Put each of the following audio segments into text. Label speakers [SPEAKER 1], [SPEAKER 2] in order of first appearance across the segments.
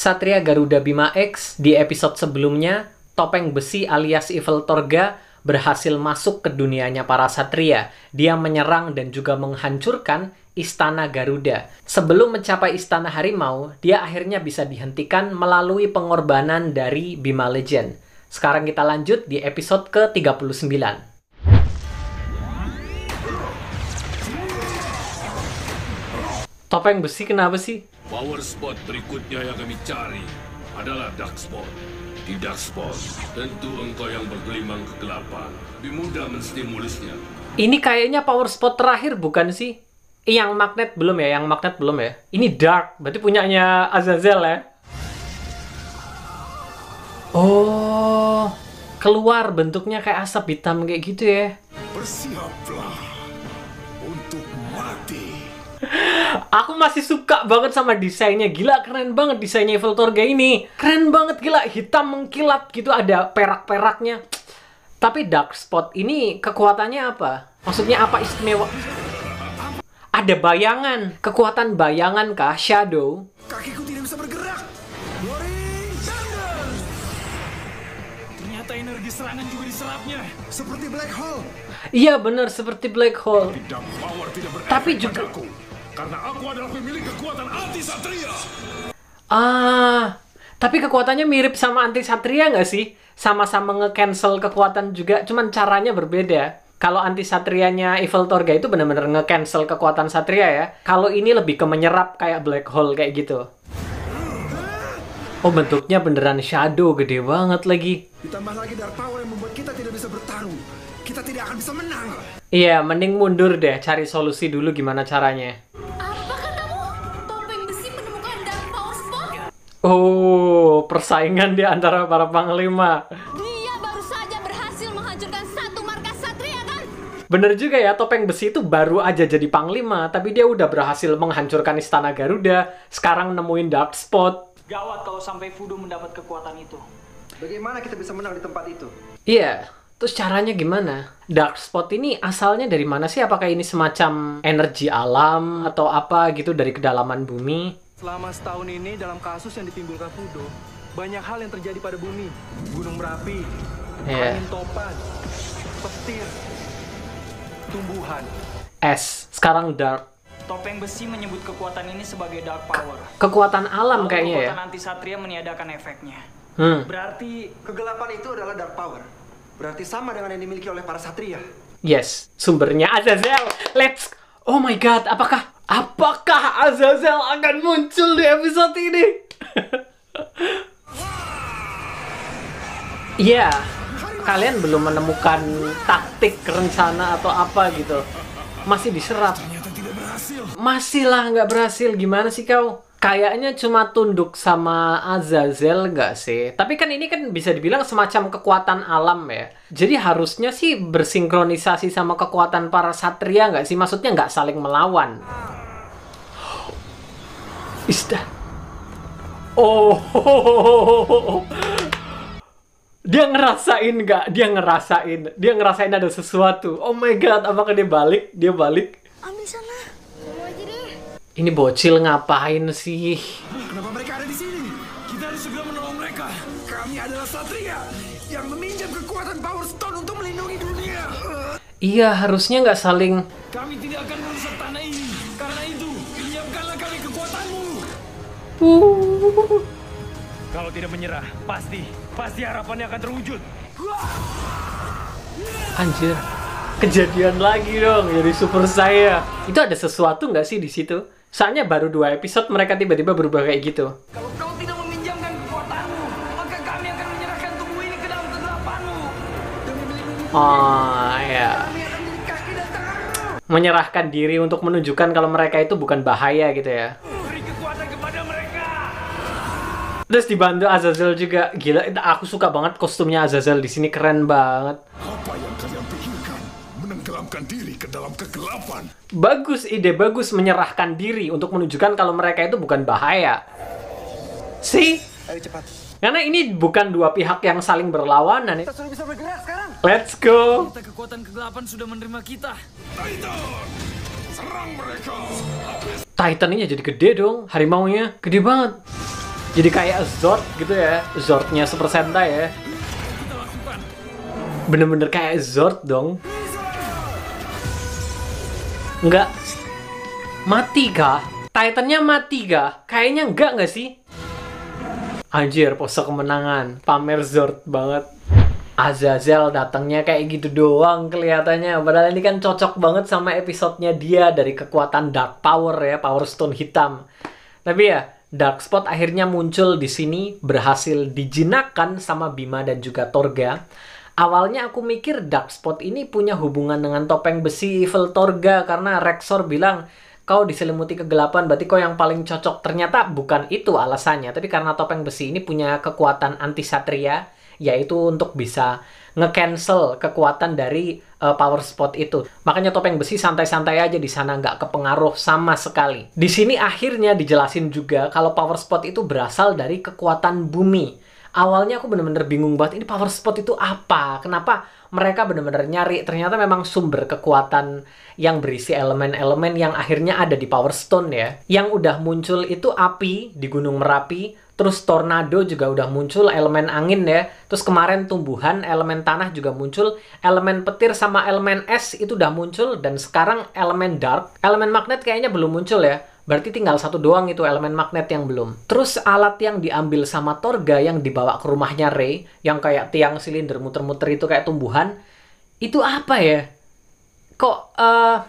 [SPEAKER 1] Satria Garuda Bima X di episode sebelumnya, topeng besi alias Evil Torga berhasil masuk ke dunianya para satria. Dia menyerang dan juga menghancurkan istana Garuda. Sebelum mencapai istana harimau, dia akhirnya bisa dihentikan melalui pengorbanan dari Bima Legend. Sekarang kita lanjut di episode ke-39. Topeng besi kenapa sih? Power spot berikutnya yang kami cari adalah dark spot. Di dark spot, tentu engkau yang bergelimang kegelapan. Lebih mudah menstimulusnya. Ini kayaknya power spot terakhir bukan sih? Eh, yang magnet belum ya? Yang magnet belum ya? Ini dark, berarti punyanya Azazel ya? Oh, keluar bentuknya kayak asap hitam kayak gitu ya? Bersiaplah. Aku masih suka banget sama desainnya. Gila keren banget desainnya Evil Torga ini. Keren banget gila hitam mengkilat gitu ada perak-peraknya. Tapi Dark Spot ini kekuatannya apa? Maksudnya apa istimewa? Ada bayangan. Kekuatan bayangan kah? Shadow? Kakiku tidak bisa bergerak. Boring Ternyata energi serangan juga diserapnya. Seperti black hole. Iya benar seperti black hole. Tapi juga... Karena aku adalah pemilik kekuatan anti satria. Ah, tapi kekuatannya mirip sama anti satria nggak sih? Sama-sama nge-cancel kekuatan juga, cuman caranya berbeda. Kalau anti satrianya Evil Torga itu benar-benar nge-cancel kekuatan satria ya. Kalau ini lebih ke menyerap kayak black hole kayak gitu. Oh bentuknya beneran shadow gede banget lagi. Ditambah lagi dark power yang membuat kita tidak bisa bertarung. Kita tidak akan bisa menang. Iya, mending mundur deh, cari solusi dulu gimana caranya. Oh, persaingan di antara para panglima. Dia baru saja berhasil menghancurkan satu markas satria kan? Bener juga ya, topeng besi itu baru aja jadi panglima, tapi dia udah berhasil menghancurkan istana Garuda, sekarang nemuin dark spot. Gawat kalau sampai Fudo mendapat kekuatan itu. Bagaimana kita bisa menang di tempat itu? Iya, yeah. Terus caranya gimana? Dark spot ini asalnya dari mana sih? Apakah ini semacam energi alam atau apa gitu dari kedalaman bumi? Selama setahun ini dalam kasus yang ditimbulkan Fudo, banyak hal yang terjadi pada bumi. Gunung berapi, yeah. angin topan, petir, tumbuhan. Es, sekarang dark. Topeng besi menyebut kekuatan ini sebagai dark power. kekuatan alam Lalu kayaknya kekuatan ya. Kekuatan anti satria meniadakan efeknya. Hmm. Berarti kegelapan itu adalah dark power. Berarti sama dengan yang dimiliki oleh para satria. Yes, sumbernya Azazel. Let's Oh my god, apakah Apakah Azazel akan muncul di episode ini? Iya, yeah, kalian belum menemukan taktik rencana atau apa gitu. Masih diserap. Masih lah nggak berhasil. Gimana sih kau? Kayaknya cuma tunduk sama Azazel nggak sih? Tapi kan ini kan bisa dibilang semacam kekuatan alam ya. Jadi harusnya sih bersinkronisasi sama kekuatan para satria nggak sih? Maksudnya nggak saling melawan is that? Oh, dia ngerasain nggak? Dia ngerasain, dia ngerasain ada sesuatu. Oh my god, apakah dia balik? Dia balik. Ambil sana, aja deh. Ini bocil ngapain sih? Kenapa mereka ada di sini? Kita harus segera menolong mereka. Kami adalah satria yang meminjam kekuatan Power Stone untuk melindungi dunia. Iya, harusnya nggak saling. Kami Kalau tidak menyerah, pasti, pasti harapannya akan terwujud. Anjir, kejadian lagi dong jadi super saya. Itu ada sesuatu nggak sih di situ? Soalnya baru dua episode mereka tiba-tiba berubah kayak gitu. Kalau kau tidak meminjamkan kekuatanmu, maka kami akan menyerahkan tubuh ini ke dalam kegelapanmu. Oh, ya. Menyerahkan diri untuk menunjukkan kalau mereka itu bukan bahaya gitu ya. Terus dibantu Azazel juga. Gila, aku suka banget kostumnya Azazel di sini keren banget. Apa yang kalian pikirkan? Menenggelamkan diri ke dalam kegelapan. Bagus ide bagus menyerahkan diri untuk menunjukkan kalau mereka itu bukan bahaya. Si? Ayo cepat. Karena ini bukan dua pihak yang saling berlawanan. Kita sudah bisa bergerak sekarang. Let's go. Kita kekuatan kegelapan sudah menerima kita. Titan, serang mereka. Titan ini jadi gede dong, nya, gede banget jadi kayak Zord gitu ya Zordnya Super Sentai ya bener-bener kayak Zord dong Enggak, mati kah? Titannya mati kah? Kayaknya enggak nggak sih? Anjir, pose kemenangan. Pamer Zord banget. Azazel datangnya kayak gitu doang kelihatannya. Padahal ini kan cocok banget sama episodenya dia dari kekuatan Dark Power ya, Power Stone hitam. Tapi ya, Dark Spot akhirnya muncul di sini, berhasil dijinakkan sama Bima dan juga Torga. Awalnya aku mikir Dark Spot ini punya hubungan dengan topeng besi Evil Torga karena Rexor bilang kau diselimuti kegelapan berarti kau yang paling cocok. Ternyata bukan itu alasannya, tapi karena topeng besi ini punya kekuatan anti satria yaitu untuk bisa nge-cancel kekuatan dari uh, power spot itu. Makanya topeng besi santai-santai aja di sana nggak kepengaruh sama sekali. Di sini akhirnya dijelasin juga kalau power spot itu berasal dari kekuatan bumi. Awalnya aku bener-bener bingung banget ini power spot itu apa? Kenapa mereka bener-bener nyari? Ternyata memang sumber kekuatan yang berisi elemen-elemen yang akhirnya ada di Power Stone ya. Yang udah muncul itu api di Gunung Merapi, terus tornado juga udah muncul, elemen angin ya. Terus kemarin tumbuhan, elemen tanah juga muncul, elemen petir sama elemen es itu udah muncul dan sekarang elemen dark, elemen magnet kayaknya belum muncul ya. Berarti tinggal satu doang itu elemen magnet yang belum. Terus alat yang diambil sama Torga yang dibawa ke rumahnya Ray, yang kayak tiang silinder muter-muter itu kayak tumbuhan, itu apa ya? Kok uh,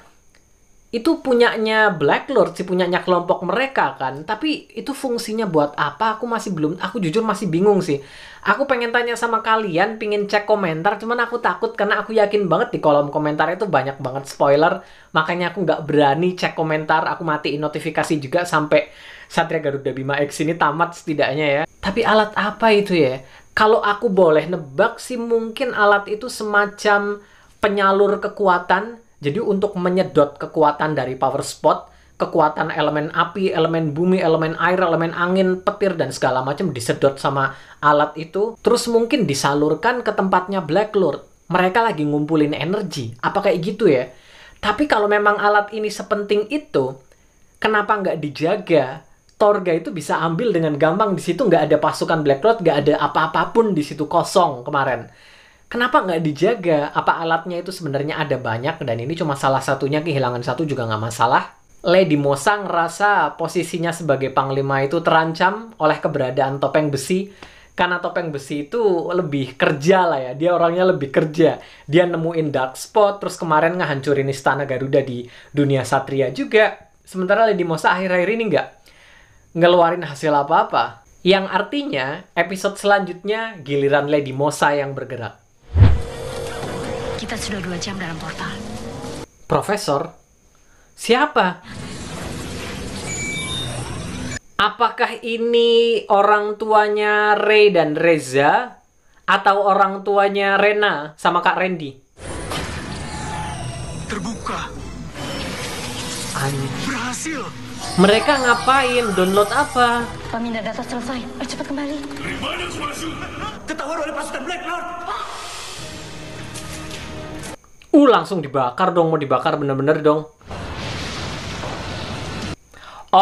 [SPEAKER 1] itu punyanya Black Lord sih punyanya kelompok mereka kan tapi itu fungsinya buat apa aku masih belum aku jujur masih bingung sih aku pengen tanya sama kalian pingin cek komentar cuman aku takut karena aku yakin banget di kolom komentar itu banyak banget spoiler makanya aku nggak berani cek komentar aku matiin notifikasi juga sampai Satria Garuda Bima X ini tamat setidaknya ya tapi alat apa itu ya kalau aku boleh nebak sih mungkin alat itu semacam penyalur kekuatan jadi untuk menyedot kekuatan dari power spot, kekuatan elemen api, elemen bumi, elemen air, elemen angin, petir dan segala macam disedot sama alat itu, terus mungkin disalurkan ke tempatnya Black Lord. Mereka lagi ngumpulin energi. Apa kayak gitu ya? Tapi kalau memang alat ini sepenting itu, kenapa nggak dijaga? Torga itu bisa ambil dengan gampang di situ nggak ada pasukan Black Lord, nggak ada apa-apapun di situ kosong kemarin kenapa nggak dijaga? Apa alatnya itu sebenarnya ada banyak dan ini cuma salah satunya kehilangan satu juga nggak masalah. Lady Mosang rasa posisinya sebagai panglima itu terancam oleh keberadaan topeng besi karena topeng besi itu lebih kerja lah ya dia orangnya lebih kerja dia nemuin dark spot terus kemarin ngehancurin istana Garuda di dunia satria juga sementara Lady Mosa akhir-akhir ini nggak ngeluarin hasil apa-apa yang artinya episode selanjutnya giliran Lady Mosa yang bergerak kita sudah dua jam dalam portal. Profesor? Siapa? Apakah ini orang tuanya Ray dan Reza? Atau orang tuanya Rena sama Kak Randy? Terbuka. Anjir. Berhasil. Mereka ngapain? Download apa? Pemindah data selesai. Ayo cepat kembali. Ketahuan oleh pasukan Black Lord. Uh, langsung dibakar dong, mau dibakar bener-bener dong. Oh,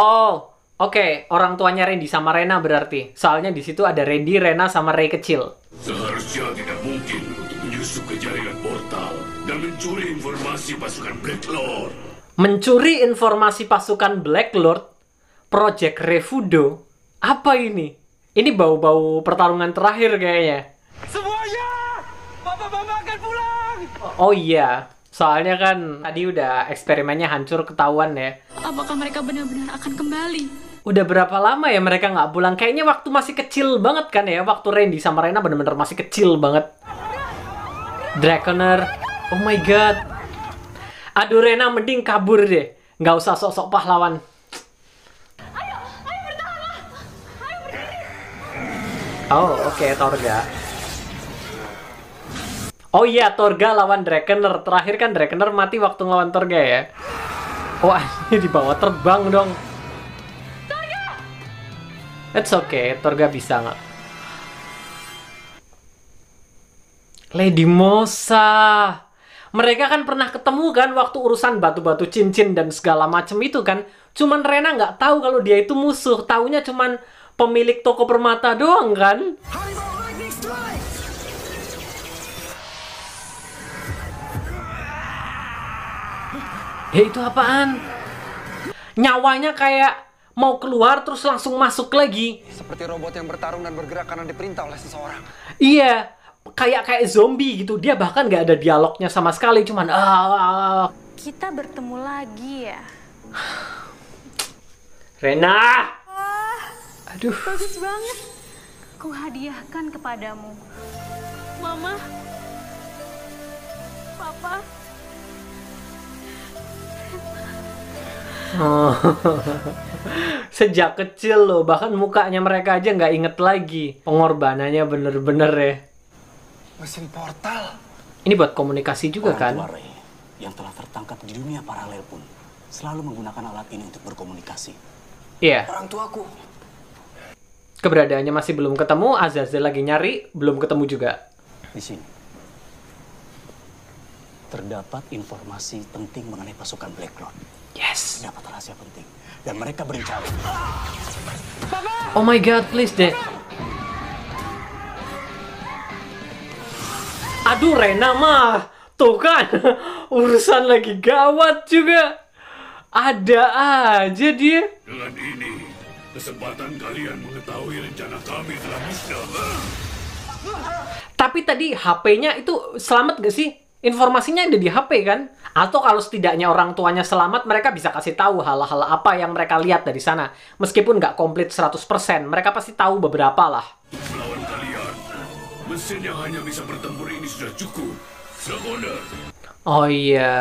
[SPEAKER 1] oke, okay. orang tuanya Randy sama Rena berarti. Soalnya di situ ada Randy, Rena sama Ray kecil. Seharusnya tidak mungkin untuk menyusup ke jaringan portal dan mencuri informasi pasukan Black Lord. Mencuri informasi pasukan Black Lord? Project Refudo? Apa ini? Ini bau-bau pertarungan terakhir kayaknya. Semuanya, bapak-bapak akan pulang. Oh iya, soalnya kan tadi udah eksperimennya hancur ketahuan ya. Apakah mereka benar-benar akan kembali? Udah berapa lama ya mereka nggak pulang? Kayaknya waktu masih kecil banget kan ya, waktu Randy sama Rena benar-benar masih kecil banget. Draconer, oh my god. Aduh Rena mending kabur deh, nggak usah sok-sok pahlawan. Oh, oke, okay, Torga. Oh iya, Torga lawan Drakener. Terakhir kan Drakener mati waktu ngelawan Torga ya. Wah, ini dibawa terbang dong. Torga! It's okay, Torga bisa nggak? Lady Mosa. Mereka kan pernah ketemu kan waktu urusan batu-batu cincin dan segala macem itu kan. Cuman Rena nggak tahu kalau dia itu musuh. Taunya cuman pemilik toko permata doang kan. Ya itu apaan? Nyawanya kayak mau keluar terus langsung masuk lagi. Seperti robot yang bertarung dan bergerak karena diperintah oleh seseorang. Iya, kayak kayak zombie gitu. Dia bahkan nggak ada dialognya sama sekali, cuman ah. ah, ah, ah. Kita bertemu lagi ya. Rena. Wah, Aduh. Bagus banget. Ku hadiahkan kepadamu. Mama. Papa. Oh. Sejak kecil loh, bahkan mukanya mereka aja nggak inget lagi. Pengorbanannya bener-bener ya. Mesin portal. Ini buat komunikasi juga Orang kan? yang telah tertangkap di dunia paralel pun selalu menggunakan alat ini untuk berkomunikasi. Iya. Yeah. Orang tuaku. Keberadaannya masih belum ketemu, Azazel lagi nyari, belum ketemu juga. Di sini. Terdapat informasi penting mengenai pasukan Black Lord. Yes. Dapat rahasia penting dan mereka berencana. Oh my god, please deh. Aduh, Rena mah. Tuh kan, urusan lagi gawat juga. Ada aja dia. Dengan ini, kesempatan kalian mengetahui rencana kami telah musnah. Tapi tadi HP-nya itu selamat gak sih? informasinya ada di HP kan? Atau kalau setidaknya orang tuanya selamat, mereka bisa kasih tahu hal-hal apa yang mereka lihat dari sana. Meskipun nggak komplit 100%, mereka pasti tahu beberapa lah. Lawan kalian, mesin yang hanya bisa bertempur ini sudah cukup. sekunder. Oh iya,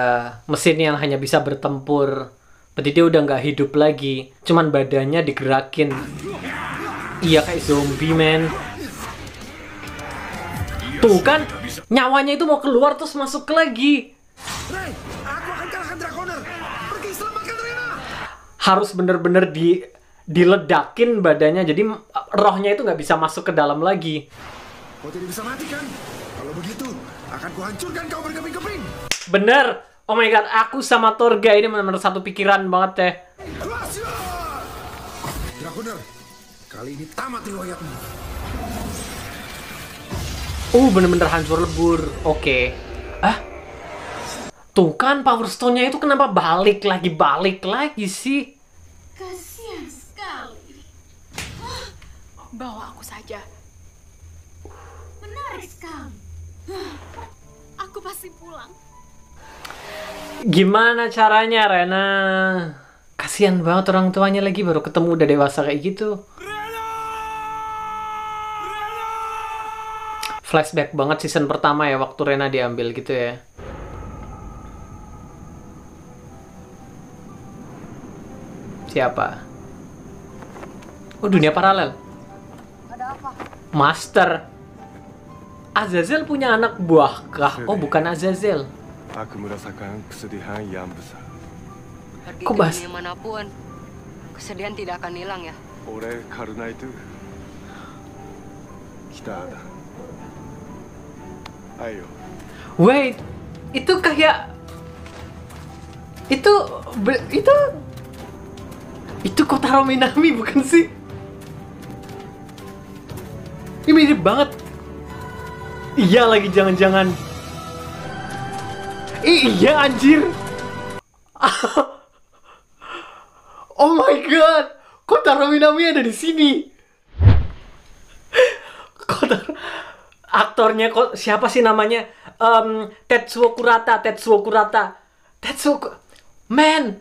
[SPEAKER 1] mesin yang hanya bisa bertempur. Berarti dia udah nggak hidup lagi, cuman badannya digerakin. Iya kayak zombie, man. Tuh kan, nyawanya itu mau keluar terus masuk lagi. Ray, aku akan kalahkan Draconer. Pergi selamatkan Rena. Harus bener-bener di diledakin badannya, jadi rohnya itu nggak bisa masuk ke dalam lagi. Kau tidak bisa mati kan? Kalau begitu, akan kuhancurkan kau berkeping-keping. Bener. Oh my god, aku sama Torga ini benar-benar satu pikiran banget teh. Ya. Draconer, kali ini tamat riwayatmu. Oh bener-bener hancur lebur. Oke. Okay. Ah? Tuh kan Power Stone-nya itu kenapa balik lagi balik lagi sih? Kasian sekali. Bawa aku saja. Menarik sekali. Aku pasti pulang. Gimana caranya Rena? Kasian banget orang tuanya lagi baru ketemu udah dewasa kayak gitu. Bro. flashback banget season pertama ya waktu Rena diambil gitu ya. Siapa? Oh, dunia paralel. Ada apa? Master. Azazel punya anak buah kah? Oh, bukan Azazel. Aku merasakan kesedihan yang besar. Pergi Kok bahas? manapun, kesedihan tidak akan hilang ya. Oleh karena itu, kita ada. Ayo. Wait, itu kayak itu itu itu Kotaro Minami bukan sih? Ini mirip banget. Iya lagi jangan-jangan. Iya anjir. oh my god, Kotaro Minami ada di sini. aktornya kok siapa sih namanya um, Tetsuo Kurata Tetsuo Kurata Tetsuo man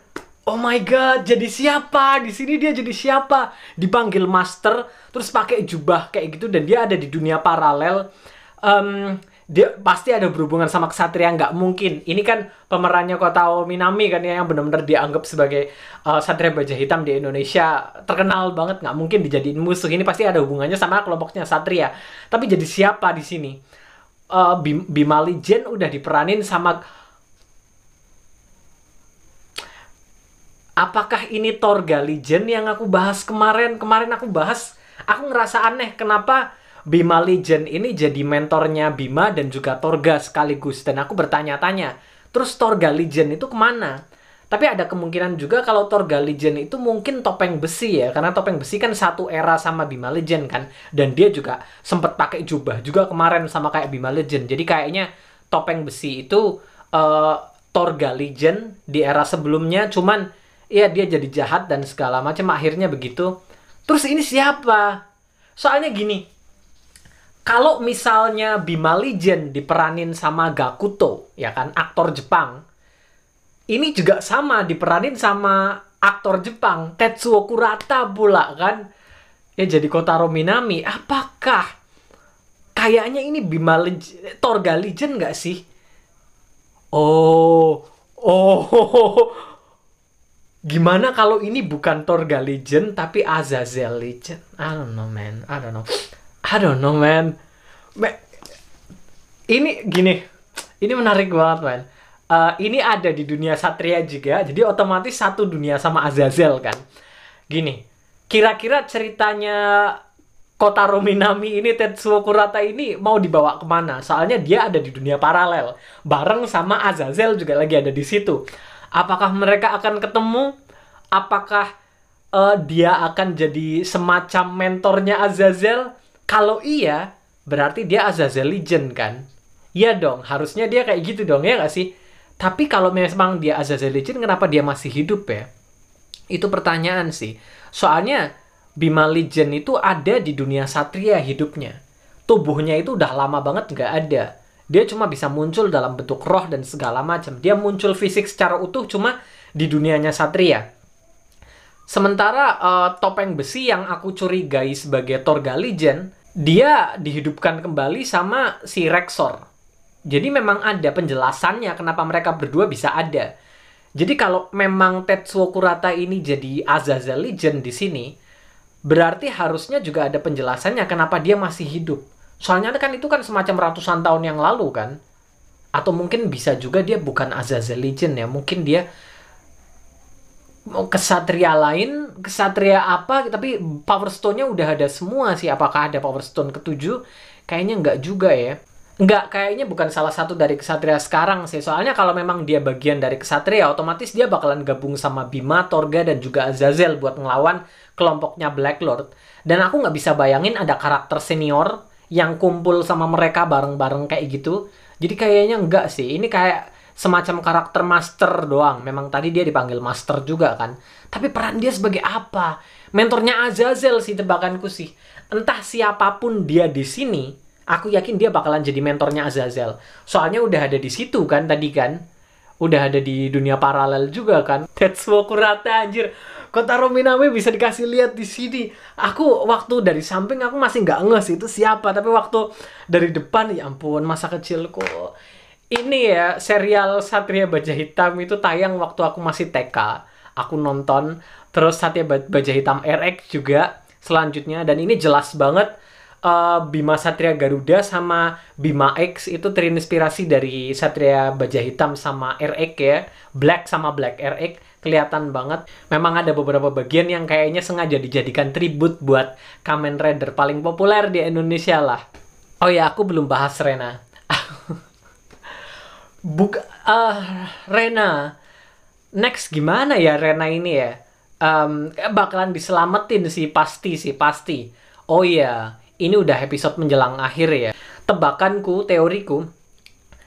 [SPEAKER 1] oh my god jadi siapa di sini dia jadi siapa dipanggil master terus pakai jubah kayak gitu dan dia ada di dunia paralel um, dia pasti ada berhubungan sama kesatria nggak mungkin ini kan pemerannya tahu Minami kan ya yang benar-benar dianggap sebagai uh, satria baja hitam di Indonesia terkenal banget nggak mungkin dijadiin musuh ini pasti ada hubungannya sama kelompoknya satria tapi jadi siapa di sini uh, Bim Bimali Jen udah diperanin sama apakah ini Torga Legion yang aku bahas kemarin kemarin aku bahas aku ngerasa aneh kenapa Bima Legend ini jadi mentornya Bima dan juga Torga sekaligus. Dan aku bertanya-tanya, terus Torga Legend itu kemana? Tapi ada kemungkinan juga kalau Torga Legend itu mungkin topeng besi ya, karena topeng besi kan satu era sama Bima Legend kan, dan dia juga sempet pakai jubah juga kemarin sama kayak Bima Legend. Jadi kayaknya topeng besi itu uh, Torga Legend di era sebelumnya, cuman ya dia jadi jahat dan segala macam akhirnya begitu. Terus ini siapa? Soalnya gini, kalau misalnya Bima Legend diperanin sama Gakuto, ya kan, aktor Jepang. Ini juga sama diperanin sama aktor Jepang, Tetsuo Kurata pula kan. Ya jadi Kotaro Minami. Apakah kayaknya ini Bima Legend, Torga Legend nggak sih? Oh, oh, gimana kalau ini bukan Torga Legend tapi Azazel Legend? I don't know man, I don't know. I don't know man ini gini ini menarik banget man uh, ini ada di dunia satria juga jadi otomatis satu dunia sama Azazel kan gini kira-kira ceritanya kota Rominami ini Tetsuo Kurata ini mau dibawa kemana soalnya dia ada di dunia paralel bareng sama Azazel juga lagi ada di situ apakah mereka akan ketemu apakah uh, dia akan jadi semacam mentornya Azazel kalau iya, berarti dia Azazel Legend kan? Iya dong, harusnya dia kayak gitu dong, ya nggak sih? Tapi kalau memang dia Azazel Legend, kenapa dia masih hidup ya? Itu pertanyaan sih. Soalnya Bima Legend itu ada di dunia satria hidupnya. Tubuhnya itu udah lama banget nggak ada. Dia cuma bisa muncul dalam bentuk roh dan segala macam. Dia muncul fisik secara utuh cuma di dunianya satria. Sementara uh, topeng besi yang aku curigai sebagai Torga Legend dia dihidupkan kembali sama si Rexor. Jadi memang ada penjelasannya kenapa mereka berdua bisa ada. Jadi kalau memang Tetsuo Kurata ini jadi Azazel Legend di sini, berarti harusnya juga ada penjelasannya kenapa dia masih hidup. Soalnya kan itu kan semacam ratusan tahun yang lalu kan. Atau mungkin bisa juga dia bukan Azazel Legend ya, mungkin dia Oh, kesatria lain, kesatria apa, tapi Power Stone-nya udah ada semua sih. Apakah ada Power Stone ketujuh? Kayaknya nggak juga ya. Nggak, kayaknya bukan salah satu dari kesatria sekarang sih. Soalnya kalau memang dia bagian dari kesatria, otomatis dia bakalan gabung sama Bima, Torga, dan juga Azazel buat ngelawan kelompoknya Black Lord. Dan aku nggak bisa bayangin ada karakter senior yang kumpul sama mereka bareng-bareng kayak gitu. Jadi kayaknya nggak sih. Ini kayak semacam karakter master doang. Memang tadi dia dipanggil master juga kan. Tapi peran dia sebagai apa? Mentornya Azazel sih tebakanku sih. Entah siapapun dia di sini, aku yakin dia bakalan jadi mentornya Azazel. Soalnya udah ada di situ kan tadi kan. Udah ada di dunia paralel juga kan. That's what Kurata anjir. Kota Minami bisa dikasih lihat di sini. Aku waktu dari samping aku masih nggak sih itu siapa, tapi waktu dari depan ya ampun masa kecilku ini ya serial Satria Baja Hitam itu tayang waktu aku masih TK. Aku nonton terus Satria Baja Hitam RX juga selanjutnya dan ini jelas banget uh, Bima Satria Garuda sama Bima X itu terinspirasi dari Satria Baja Hitam sama RX ya. Black sama Black RX kelihatan banget. Memang ada beberapa bagian yang kayaknya sengaja dijadikan tribut buat Kamen Rider paling populer di Indonesia lah. Oh ya, aku belum bahas Rena Buk uh, Rena. Next gimana ya Rena ini ya? Um, bakalan diselamatin sih pasti sih pasti. Oh iya, ini udah episode menjelang akhir ya. Tebakanku, teoriku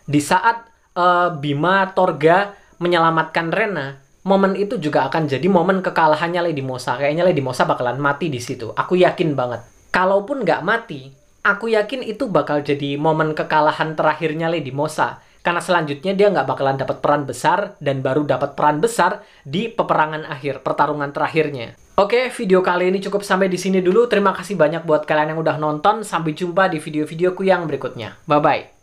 [SPEAKER 1] di saat uh, Bima Torga menyelamatkan Rena, momen itu juga akan jadi momen kekalahannya Lady Mosa. Kayaknya Lady Mosa bakalan mati di situ. Aku yakin banget. Kalaupun nggak mati, aku yakin itu bakal jadi momen kekalahan terakhirnya Lady Mosa karena selanjutnya dia nggak bakalan dapat peran besar dan baru dapat peran besar di peperangan akhir, pertarungan terakhirnya. Oke, video kali ini cukup sampai di sini dulu. Terima kasih banyak buat kalian yang udah nonton. Sampai jumpa di video-videoku yang berikutnya. Bye-bye.